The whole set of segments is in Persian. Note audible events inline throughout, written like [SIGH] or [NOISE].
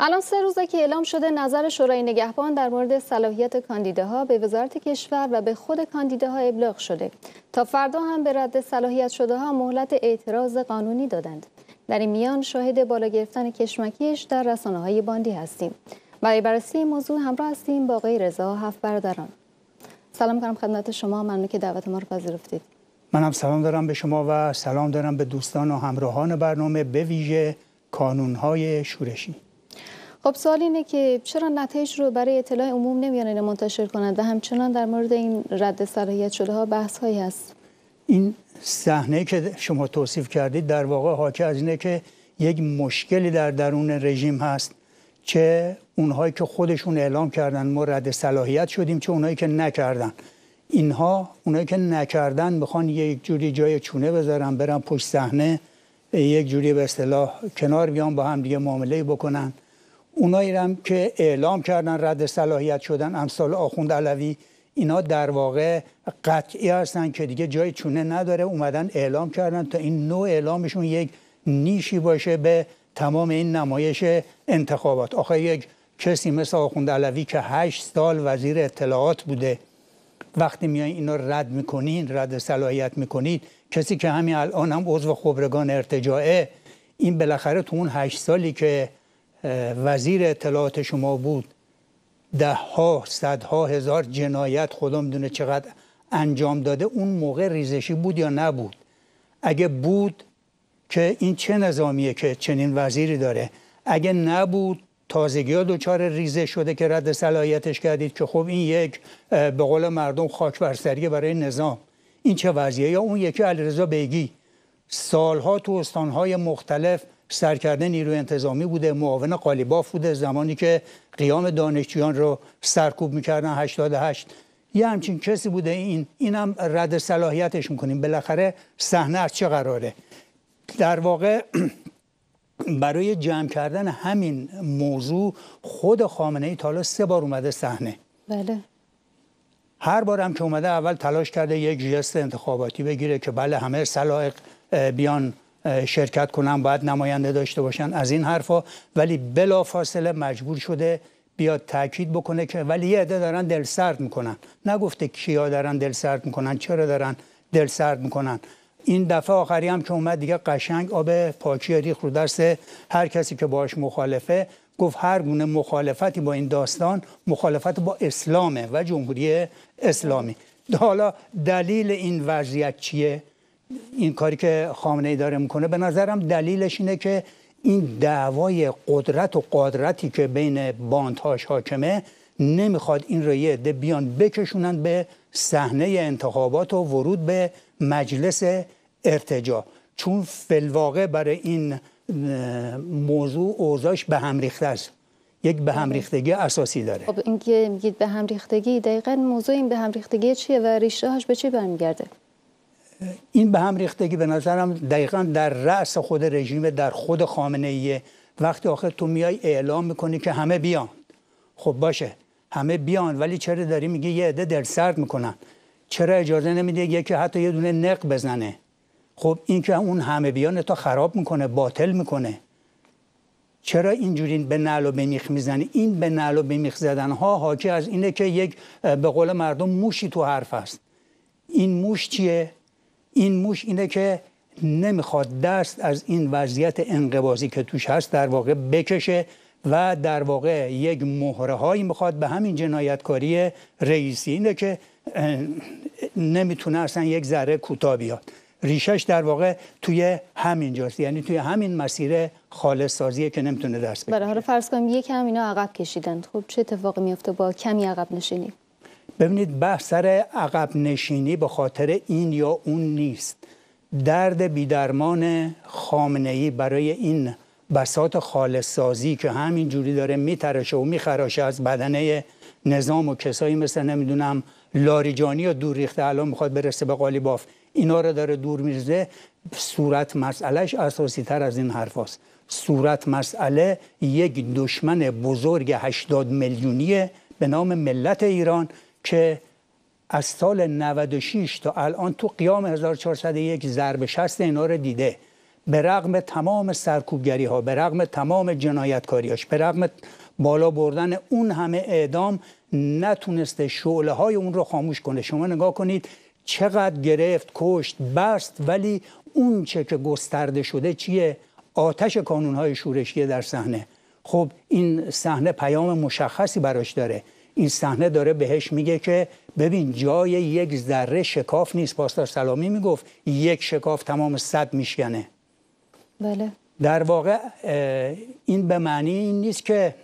الان سه روزه که اعلام شده نظر شورای نگهبان در مورد صلاحیت کاندیداها به وزارت کشور و به خود کاندیداها ابلاغ شده تا فردا هم به رد صلاحیت شده ها مهلت اعتراض قانونی دادند در این میان شاهد بالا گرفتن کشمکش در رسانه های باندی هستیم برای بررسی موضوع همراه هستیم با آقای رضا هفت برادران سلام کنم خدمت شما ممنون که دعوت ما رو پذیرفتید هم سلام دارم به شما و سلام دارم به دوستان و همراهان برنامه به ویژه های شورشی خب سوال اینه که چرا نتایج رو برای اطلاع عموم نمیانن منتشر کنند و همچنان در مورد این رد صلاحیت شده ها بحث هایی هست این صحنه که شما توصیف کردید در واقع حاکی از اینه که یک مشکلی در درون رژیم هست چه اونهایی که خودشون اعلام کردن ما رد صلاحیت شدیم چه اونهایی که نکردن اینها اونایی که نکردن میخوان یک جوری جای چونه بذارن برن پشت صحنه یک جوری به اصطلاح کنار بیان با هم دیگه معامله بکنن اونایی هم که اعلام کردن رد صلاحیت شدن امثال آخوند علوی اینا در واقع قطعی هستن که دیگه جای چونه نداره اومدن اعلام کردن تا این نوع اعلامشون یک نیشی باشه به تمام این نمایش انتخابات آخه یک کسی مثل آخوند علوی که هشت سال وزیر اطلاعات بوده وقتی میایین اینا رد میکنین رد صلاحیت میکنید کسی که همین الان هم عضو خبرگان ارتجاعه این بالاخره تو اون هشت سالی که وزیر اطلاعات شما بود ده ها صدها هزار جنایت خودم دونه چقدر انجام داده اون موقع ریزشی بود یا نبود اگه بود که این چه نظامیه که چنین وزیری داره اگه نبود تازگی ها دوچار ریزه شده که رد صلاحیتش کردید که خب این یک به قول مردم خاک برسریه برای نظام این چه وضعیه یا اون یکی علیرضا بیگی سالها تو استانهای مختلف سرکرده نیروی انتظامی بوده معاون قالیباف بوده زمانی که قیام دانشجویان رو سرکوب میکردن 88 یه همچین کسی بوده این اینم رد صلاحیتش میکنیم بالاخره صحنه از چه قراره در واقع [CLEARS THROAT] برای جمع کردن همین موضوع خود خامنه ای تالا سه بار اومده صحنه بله هر بار هم که اومده اول تلاش کرده یک جست انتخاباتی بگیره که بله همه سلاحق بیان شرکت کنن باید نماینده داشته باشن از این حرفا ولی بلا فاصله مجبور شده بیاد تاکید بکنه که ولی یه عده دارن دل سرد میکنن نگفته کیا دارن دل سرد میکنن چرا دارن دل سرد میکنن این دفعه آخری هم که اومد دیگه قشنگ آب پاکی ریخ رو دست هر کسی که باش مخالفه گفت هر گونه مخالفتی با این داستان مخالفت با اسلامه و جمهوری اسلامی حالا دلیل این وضعیت چیه این کاری که خامنه ای داره میکنه به نظرم دلیلش اینه که این دعوای قدرت و قدرتی که بین باندهاش حاکمه نمیخواد این رو یه عده بیان بکشونن به صحنه انتخابات و ورود به مجلس ارتجا چون فلواقع برای این موضوع اوضاش به هم ریخته است یک به هم آره. ریختگی اساسی داره خب اینکه میگید به هم ریختگی دقیقا موضوع این به هم ریختگی چیه و ریشه هاش به چی برمیگرده این به هم ریختگی به نظرم دقیقا در رأس خود رژیم در خود خامنه ایه وقتی آخر تو میای اعلام میکنی که همه بیان خب باشه همه بیان ولی چرا داری میگی یه عده در سرد میکنن چرا اجازه نمیده یکی حتی یه دونه نق بزنه خب این که اون همه بیان تا خراب میکنه باطل میکنه چرا اینجوری به نعل و به میزنه این به نعل و به میخ زدن ها حاکی از اینه که یک به قول مردم موشی تو حرف است این موش چیه این موش اینه که نمیخواد دست از این وضعیت انقبازی که توش هست در واقع بکشه و در واقع یک مهره هایی میخواد به همین جنایتکاری رئیسی اینه که نمیتونه اصلا یک ذره کوتاه بیاد ریشش در واقع توی همین جاست یعنی توی همین مسیر خالص سازیه که نمیتونه دست بکشه برای حالا فرض کنیم یکم اینا عقب کشیدن خب چه اتفاقی میفته با کمی عقب نشینی ببینید بحث سر عقب نشینی به خاطر این یا اون نیست درد بیدرمان خامنه ای برای این بسات خالص سازی که همین جوری داره میترشه و میخراشه از بدنه نظام و کسایی مثل نمیدونم لاریجانی یا دور ریخته الان میخواد برسه به قالیباف اینا رو داره دور میرزه صورت مسئلهش اساسی تر از این حرف هست. صورت مسئله یک دشمن بزرگ 80 میلیونیه به نام ملت ایران که از سال 96 تا الان تو قیام 1401 ضرب شست اینا رو دیده به رغم تمام سرکوبگری ها به رغم تمام جنایتکاریاش به رغم بالا بردن اون همه اعدام نتونسته شعله های اون رو خاموش کنه شما نگاه کنید چقدر گرفت کشت بست ولی اون چه که گسترده شده چیه آتش کانون های شورشیه در صحنه خب این صحنه پیام مشخصی براش داره این صحنه داره بهش میگه که ببین جای یک ذره شکاف نیست پاسدار سلامی میگفت یک شکاف تمام صد میشکنه بله در واقع این به معنی این نیست که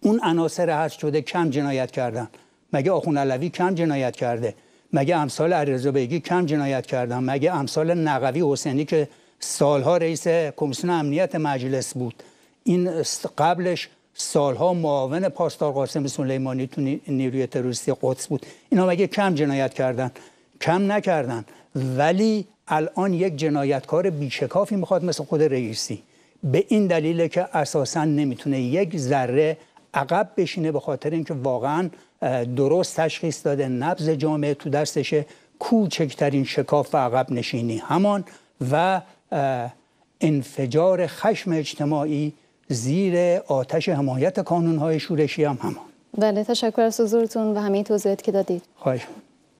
اون عناصر هست شده کم جنایت کردن مگه آخون علوی کم جنایت کرده مگه امثال علیرضا بیگی کم جنایت کردن مگه امثال نقوی حسینی که سالها رئیس کمیسیون امنیت مجلس بود این قبلش سالها معاون پاسدار قاسم سلیمانی تو نیروی تروریستی قدس بود اینا مگه کم جنایت کردن کم نکردن ولی الان یک جنایتکار بیشکافی میخواد مثل خود رئیسی به این دلیل که اساسا نمیتونه یک ذره عقب بشینه به خاطر اینکه واقعا درست تشخیص داده نبز جامعه تو دستشه کوچکترین شکاف و عقب نشینی همان و انفجار خشم اجتماعی زیر آتش حمایت های شورشی هم همان بله تشکر از حضورتون و همه توضیحاتی که دادید خواهش